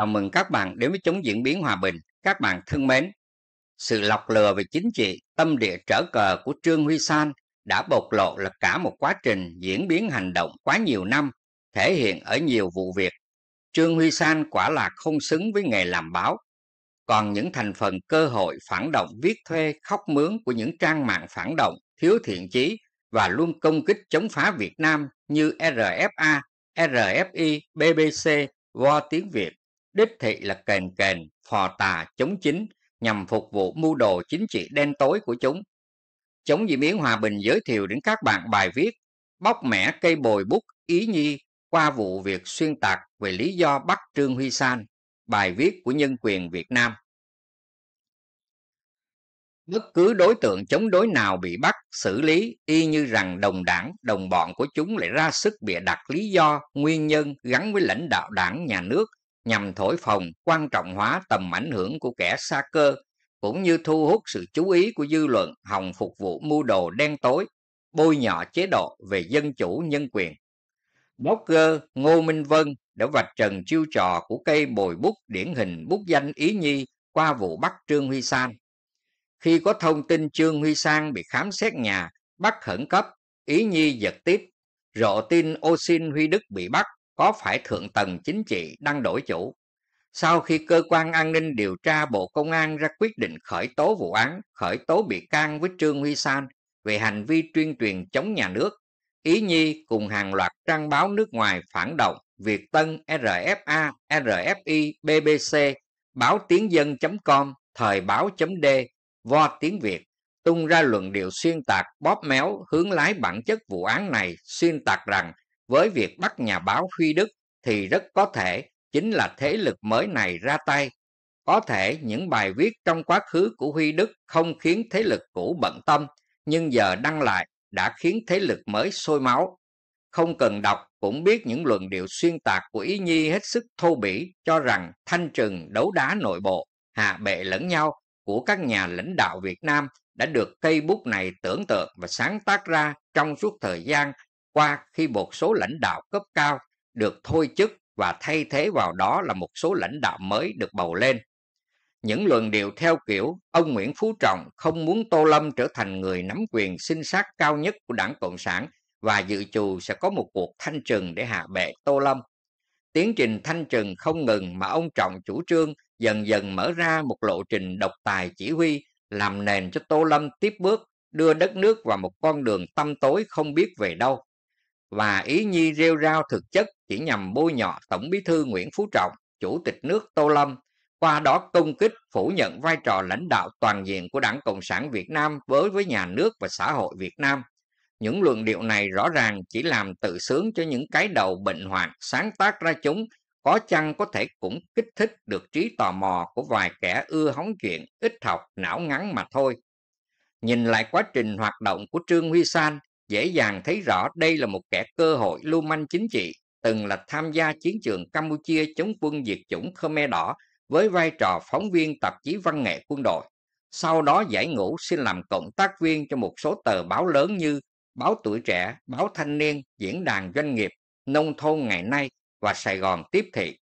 Chào mừng các bạn đến với chống diễn biến hòa bình. Các bạn thân mến, sự lọc lừa về chính trị, tâm địa trở cờ của Trương Huy San đã bộc lộ là cả một quá trình diễn biến hành động quá nhiều năm, thể hiện ở nhiều vụ việc. Trương Huy San quả là không xứng với nghề làm báo. Còn những thành phần cơ hội phản động viết thuê khóc mướn của những trang mạng phản động thiếu thiện chí và luôn công kích chống phá Việt Nam như RFA, RFI, BBC, Vo Tiếng Việt đích thị là kền kền, phò tà, chống chính nhằm phục vụ mưu đồ chính trị đen tối của chúng. Chống Diễn biến Hòa Bình giới thiệu đến các bạn bài viết Bóc mẻ cây bồi bút ý nhi qua vụ việc xuyên tạc về lý do bắt Trương Huy San, bài viết của nhân quyền Việt Nam. Bất cứ đối tượng chống đối nào bị bắt, xử lý y như rằng đồng đảng, đồng bọn của chúng lại ra sức bịa đặt lý do, nguyên nhân gắn với lãnh đạo đảng, nhà nước nhằm thổi phồng quan trọng hóa tầm ảnh hưởng của kẻ xa cơ cũng như thu hút sự chú ý của dư luận hòng phục vụ mưu đồ đen tối bôi nhọ chế độ về dân chủ nhân quyền blogger ngô minh vân đã vạch trần chiêu trò của cây bồi bút điển hình bút danh ý nhi qua vụ bắt trương huy san khi có thông tin trương huy san bị khám xét nhà bắt khẩn cấp ý nhi giật tiếp rộ tin ô xin huy đức bị bắt có phải thượng tầng chính trị đang đổi chủ. Sau khi cơ quan an ninh điều tra Bộ Công an ra quyết định khởi tố vụ án, khởi tố bị can với Trương Huy San về hành vi tuyên truyền chống nhà nước, Ý Nhi cùng hàng loạt trang báo nước ngoài phản động Việt Tân, RFA, RFI, BBC, báo tiếng dân.com, thời báo.d, vo tiếng Việt tung ra luận điệu xuyên tạc bóp méo hướng lái bản chất vụ án này xuyên tạc rằng với việc bắt nhà báo Huy Đức thì rất có thể chính là thế lực mới này ra tay. Có thể những bài viết trong quá khứ của Huy Đức không khiến thế lực cũ bận tâm, nhưng giờ đăng lại đã khiến thế lực mới sôi máu. Không cần đọc cũng biết những luận điệu xuyên tạc của Ý Nhi hết sức thô bỉ cho rằng thanh trừng đấu đá nội bộ, hạ bệ lẫn nhau của các nhà lãnh đạo Việt Nam đã được cây bút này tưởng tượng và sáng tác ra trong suốt thời gian qua khi một số lãnh đạo cấp cao được thôi chức và thay thế vào đó là một số lãnh đạo mới được bầu lên. Những luận điệu theo kiểu ông Nguyễn Phú Trọng không muốn Tô Lâm trở thành người nắm quyền sinh sát cao nhất của đảng Cộng sản và dự trù sẽ có một cuộc thanh trừng để hạ bệ Tô Lâm. Tiến trình thanh trừng không ngừng mà ông Trọng chủ trương dần dần mở ra một lộ trình độc tài chỉ huy làm nền cho Tô Lâm tiếp bước đưa đất nước vào một con đường tâm tối không biết về đâu và ý nhi rêu rao thực chất chỉ nhằm bôi nhọ Tổng bí thư Nguyễn Phú Trọng, Chủ tịch nước Tô Lâm, qua đó công kích phủ nhận vai trò lãnh đạo toàn diện của Đảng Cộng sản Việt Nam với với nhà nước và xã hội Việt Nam. Những luận điệu này rõ ràng chỉ làm tự sướng cho những cái đầu bệnh hoạn sáng tác ra chúng có chăng có thể cũng kích thích được trí tò mò của vài kẻ ưa hóng chuyện, ít học, não ngắn mà thôi. Nhìn lại quá trình hoạt động của Trương Huy San, dễ dàng thấy rõ đây là một kẻ cơ hội lưu manh chính trị từng là tham gia chiến trường Campuchia chống quân diệt chủng Khmer Đỏ với vai trò phóng viên tạp chí văn nghệ quân đội. Sau đó giải ngũ xin làm cộng tác viên cho một số tờ báo lớn như Báo Tuổi Trẻ, Báo Thanh Niên, Diễn đàn Doanh nghiệp, Nông thôn ngày nay và Sài Gòn Tiếp Thị.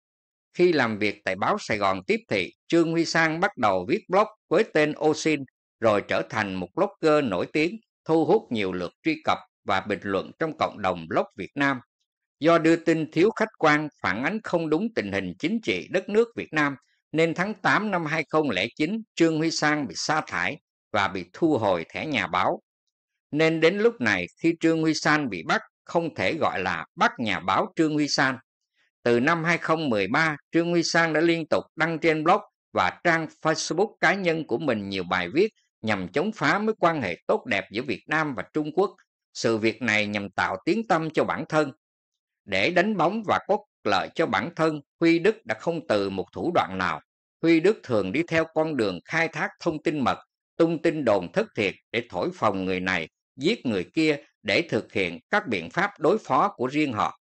Khi làm việc tại báo Sài Gòn Tiếp Thị, Trương Huy Sang bắt đầu viết blog với tên oxin rồi trở thành một blogger nổi tiếng thu hút nhiều lượt truy cập và bình luận trong cộng đồng blog Việt Nam. Do đưa tin thiếu khách quan phản ánh không đúng tình hình chính trị đất nước Việt Nam, nên tháng 8 năm 2009, Trương Huy Sang bị sa thải và bị thu hồi thẻ nhà báo. Nên đến lúc này khi Trương Huy Sang bị bắt, không thể gọi là bắt nhà báo Trương Huy Sang Từ năm 2013, Trương Huy Sang đã liên tục đăng trên blog và trang Facebook cá nhân của mình nhiều bài viết nhằm chống phá mối quan hệ tốt đẹp giữa Việt Nam và Trung Quốc. Sự việc này nhằm tạo tiếng tâm cho bản thân. Để đánh bóng và có lợi cho bản thân, Huy Đức đã không từ một thủ đoạn nào. Huy Đức thường đi theo con đường khai thác thông tin mật, tung tin đồn thất thiệt để thổi phồng người này, giết người kia để thực hiện các biện pháp đối phó của riêng họ.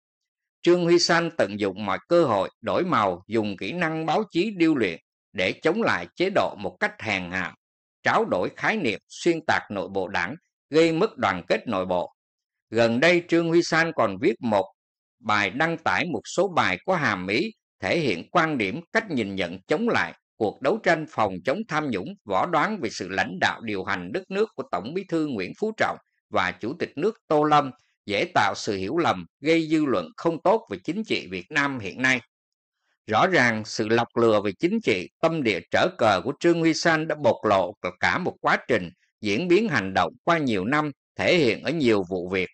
Trương Huy Sanh tận dụng mọi cơ hội đổi màu dùng kỹ năng báo chí điêu luyện để chống lại chế độ một cách hèn hạ tráo đổi khái niệm xuyên tạc nội bộ đảng, gây mất đoàn kết nội bộ. Gần đây Trương Huy San còn viết một bài đăng tải một số bài có hàm ý thể hiện quan điểm cách nhìn nhận chống lại cuộc đấu tranh phòng chống tham nhũng võ đoán về sự lãnh đạo điều hành đất nước của Tổng bí thư Nguyễn Phú Trọng và Chủ tịch nước Tô Lâm dễ tạo sự hiểu lầm, gây dư luận không tốt về chính trị Việt Nam hiện nay. Rõ ràng sự lọc lừa về chính trị, tâm địa trở cờ của Trương Huy San đã bộc lộ cả một quá trình diễn biến hành động qua nhiều năm thể hiện ở nhiều vụ việc.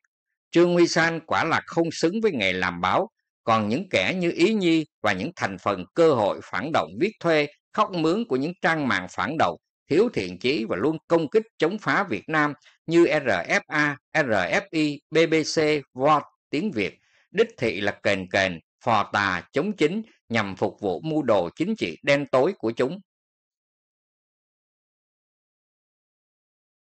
Trương Huy San quả là không xứng với nghề làm báo, còn những kẻ như Ý Nhi và những thành phần cơ hội phản động viết thuê, khóc mướn của những trang mạng phản động, thiếu thiện chí và luôn công kích chống phá Việt Nam như RFA, RFI, BBC, VOT, tiếng Việt, đích thị là kền kền, phò tà chống chính nhằm phục vụ mưu đồ chính trị đen tối của chúng.